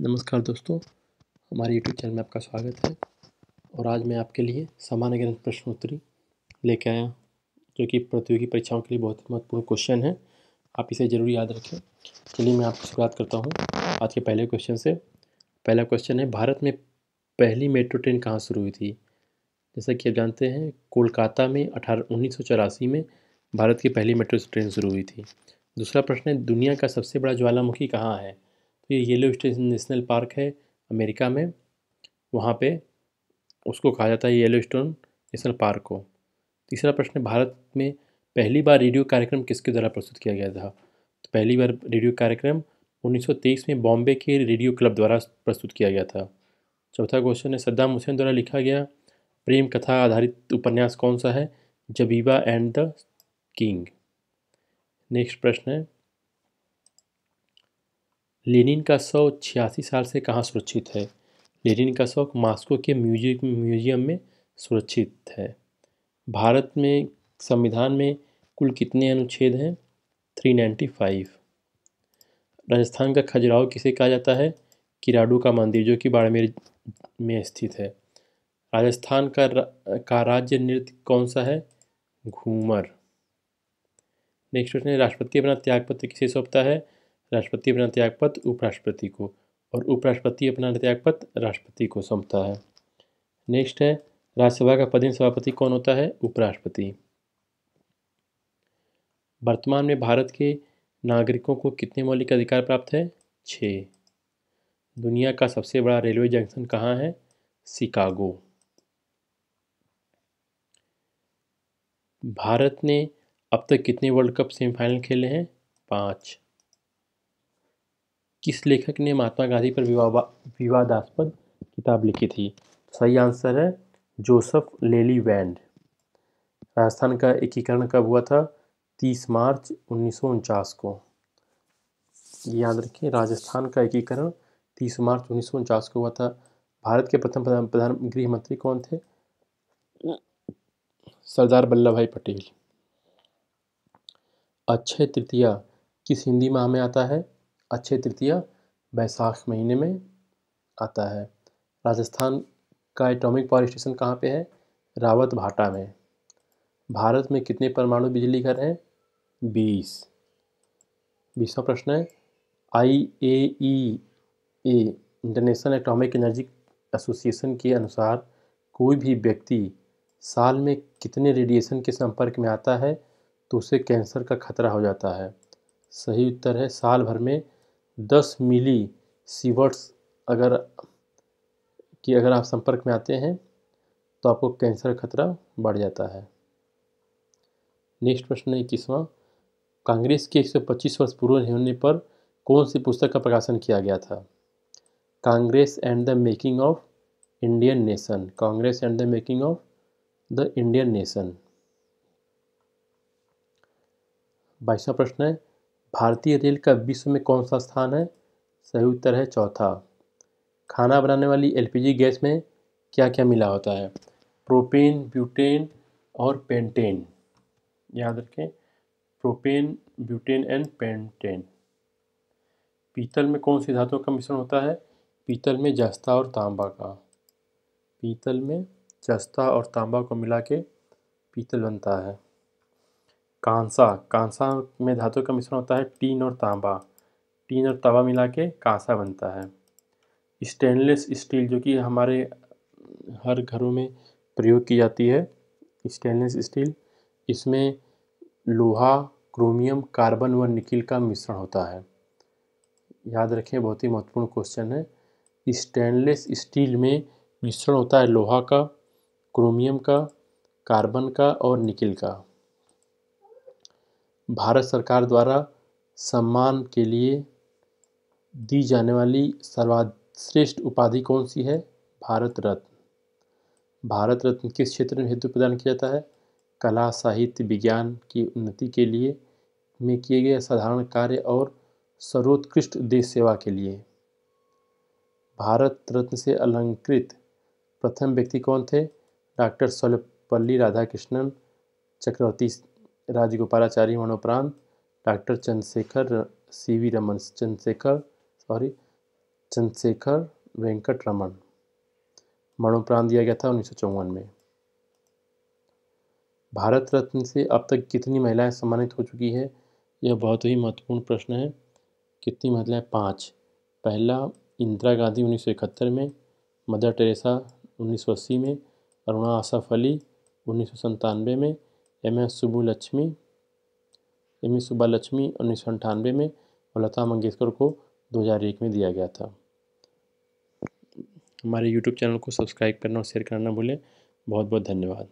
नमस्कार दोस्तों हमारे यूट्यूब चैनल में आपका स्वागत है और आज मैं आपके लिए सामान्य ज्ञान प्रश्नोत्तरी लेके आया जो कि प्रतियोगी परीक्षाओं के लिए बहुत ही महत्वपूर्ण क्वेश्चन है आप इसे ज़रूर याद रखें चलिए मैं आपको शुरुआत करता हूँ आज के पहले क्वेश्चन से पहला क्वेश्चन है भारत में पहली मेट्रो ट्रेन कहाँ शुरू हुई थी जैसा कि आप जानते हैं कोलकाता में अठारह उन्नीस में भारत की पहली मेट्रो ट्रेन शुरू हुई थी दूसरा प्रश्न है दुनिया का सबसे बड़ा ज्वालामुखी कहाँ है तो ये येलो स्टेशन नेशनल पार्क है अमेरिका में वहाँ पे उसको कहा जाता है येलो स्टोन नेशनल पार्क को तीसरा प्रश्न भारत में पहली बार रेडियो कार्यक्रम किसके द्वारा प्रस्तुत किया गया था तो पहली बार रेडियो कार्यक्रम 1923 में बॉम्बे के रेडियो क्लब द्वारा प्रस्तुत किया गया था चौथा क्वेश्चन है सद्दाम हुसैन द्वारा लिखा गया प्रेम कथा आधारित उपन्यास कौन सा है Zabibah and the king next प्रश्न है लेनिन का शव छियासी साल से कहाँ सुरक्षित है लेनिन का शव मास्को के म्यूजिक म्यूजियम में सुरक्षित है भारत में संविधान में कुल कितने अनुच्छेद हैं थ्री नाइन्टी फाइव राजस्थान का खजुराहो किसे कहा जाता है किराडू का मंदिर जो कि बाड़मेर में स्थित है राजस्थान का रा, का राज्य नृत्य कौन सा है घूमर नेक्स्ट क्वेश्चन है राष्ट्रपति अपना त्यागपत्र किसे सौंपता है राष्ट्रपति अपना त्यागपत्र उपराष्ट्रपति को और उपराष्ट्रपति अपना त्यागपत्र राष्ट्रपति को सौंपता है नेक्स्ट है राज्यसभा का पदेन सभापति कौन होता है उपराष्ट्रपति वर्तमान में भारत के नागरिकों को कितने मौलिक अधिकार प्राप्त है छः दुनिया का सबसे बड़ा रेलवे जंक्शन कहाँ है शिकागो भारत ने अब तक कितने वर्ल्ड कप सेमीफाइनल खेले हैं पाँच किस लेखक ने महात्मा गांधी पर विवादास्पद किताब लिखी थी तो सही आंसर है जोसफ लेली वैंड राजस्थान का एकीकरण कब हुआ था तीस मार्च उन्नीस को याद रखिए राजस्थान का एकीकरण तीस मार्च उन्नीस को हुआ था भारत के प्रथम प्रधान गृह मंत्री कौन थे सरदार वल्लभ भाई पटेल अक्षय तृतीया किस हिंदी माह में आता है अच्छे तृतीया बैसाख महीने में आता है राजस्थान का एटॉमिक पावर स्टेशन कहाँ पे है रावत भाटा में भारत में कितने परमाणु बिजली घर हैं बीस बीसवा प्रश्न है I A E A international atomic energy association के अनुसार कोई भी व्यक्ति साल में कितने रेडिएशन के संपर्क में आता है तो उसे कैंसर का खतरा हो जाता है सही उत्तर है साल भर में दस मिली सीवर्ट्स अगर कि अगर आप संपर्क में आते हैं तो आपको कैंसर का खतरा बढ़ जाता है नेक्स्ट प्रश्न है इक्कीसवा कांग्रेस के 125 वर्ष पूर्व होने पर कौन सी पुस्तक का प्रकाशन किया गया था Congress and the making of Indian nation Congress and the making of the Indian nation बाईसवा प्रश्न है भारतीय रेल का विश्व में कौन सा स्थान है सही उत्तर है चौथा खाना बनाने वाली एलपीजी गैस में क्या क्या मिला होता है प्रोपेन ब्यूटेन और पेंटेन याद रखें प्रोपेन ब्यूटेन एंड पेंटेन पीतल में कौन सी धातुओं का मिश्रण होता है पीतल में जस्ता और तांबा का पीतल में जस्ता और तांबा को मिला के पीतल बनता है कांसा कांसा में धातु का मिश्रण होता है टीन और तांबा टीन और तांबा मिला के कांसा बनता है स्टेनलेस स्टील जो कि हमारे हर घरों में प्रयोग की जाती है स्टेनलेस स्टील इसमें लोहा क्रोमियम कार्बन व निकिल का मिश्रण होता है याद रखें बहुत ही महत्वपूर्ण क्वेश्चन है स्टेनलेस स्टील में मिश्रण होता है लोहा का क्रोमियम का कार्बन का और निकिल का भारत सरकार द्वारा सम्मान के लिए दी जाने वाली सर्वश्रेष्ठ उपाधि कौन सी है भारत रत्न भारत रत्न किस क्षेत्र में हेतु प्रदान किया जाता है कला साहित्य विज्ञान की उन्नति के लिए में किए गए साधारण कार्य और सर्वोत्कृष्ट देश सेवा के लिए भारत रत्न से अलंकृत प्रथम व्यक्ति कौन थे डॉक्टर सर्वपल्ली राधाकृष्णन चक्रवर्ती राजगोपालाचारी मनोप्रांत doctor Chandrashekhar C V Raman Chandrashekhar sorry Chandrashekhar Venkata Raman मनोप्रांत दिया गया था उन्नीस में भारत रत्न से अब तक कितनी महिलाएं सम्मानित हो चुकी है यह बहुत ही महत्वपूर्ण प्रश्न है कितनी महिलाएं पाँच पहला इंदिरा गांधी उन्नीस में मदर टेरेसा उन्नीस में अरुणा आसफ अली उन्नीस में M S Subbulakshmi M S Subbulakshmi उन्नीस सौ अंठानवे में और लता मंगेशकर को 2001 में दिया गया था हमारे यूट्यूब चैनल को सब्सक्राइब करना और शेयर करना भूलें बहुत बहुत धन्यवाद